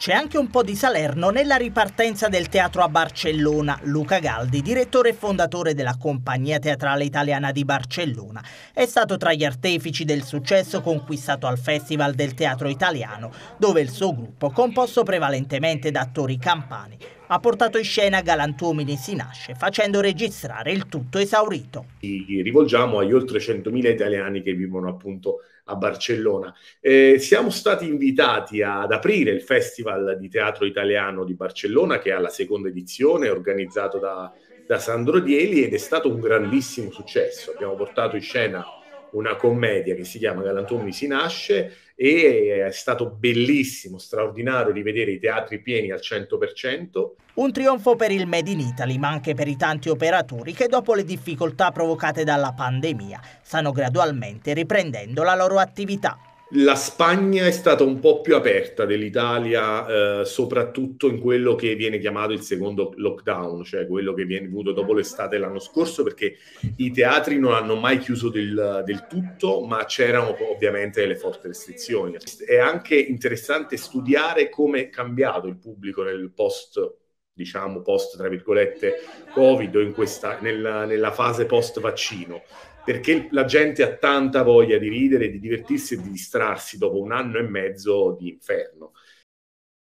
C'è anche un po' di Salerno nella ripartenza del teatro a Barcellona. Luca Galdi, direttore e fondatore della Compagnia Teatrale Italiana di Barcellona, è stato tra gli artefici del successo conquistato al Festival del Teatro Italiano, dove il suo gruppo, composto prevalentemente da attori campani, ha portato in scena Galantuomini si nasce, facendo registrare il tutto esaurito. Ci rivolgiamo agli oltre 100.000 italiani che vivono appunto a Barcellona. Eh, siamo stati invitati ad aprire il Festival di Teatro Italiano di Barcellona, che è alla seconda edizione, organizzato da, da Sandro Dieli ed è stato un grandissimo successo. Abbiamo portato in scena una commedia che si chiama Galantuomo si nasce e è stato bellissimo, straordinario rivedere i teatri pieni al 100%. Un trionfo per il Made in Italy, ma anche per i tanti operatori che dopo le difficoltà provocate dalla pandemia stanno gradualmente riprendendo la loro attività la Spagna è stata un po' più aperta dell'Italia, eh, soprattutto in quello che viene chiamato il secondo lockdown, cioè quello che viene avuto dopo l'estate l'anno scorso, perché i teatri non hanno mai chiuso del, del tutto, ma c'erano ovviamente le forti restrizioni. È anche interessante studiare come è cambiato il pubblico nel post diciamo post tra virgolette covid o in questa, nella, nella fase post vaccino perché la gente ha tanta voglia di ridere, di divertirsi e di distrarsi dopo un anno e mezzo di inferno.